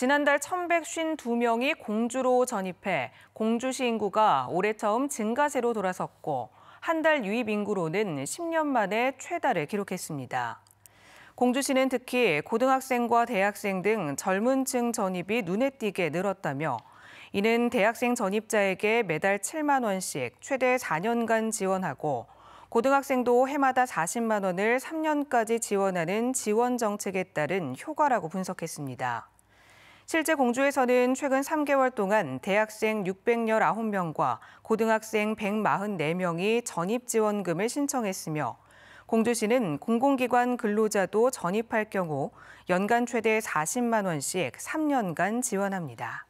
지난달 1,152명이 공주로 전입해 공주시 인구가 올해 처음 증가세로 돌아섰고 한 달 유입 인구로는 10년 만에 최다를 기록했습니다. 공주시는 특히 고등학생과 대학생 등 젊은 층 전입이 눈에 띄게 늘었다며 이는 대학생 전입자에게 매달 7만 원씩 최대 4년간 지원하고 고등학생도 해마다 40만 원을 3년까지 지원하는 지원 정책에 따른 효과라고 분석했습니다. 실제 공주에서는 최근 3개월 동안 대학생 619명과 고등학생 144명이 전입지원금을 신청했으며 공주시는 공공기관 근로자도 전입할 경우 연간 최대 40만 원씩 3년간 지원합니다.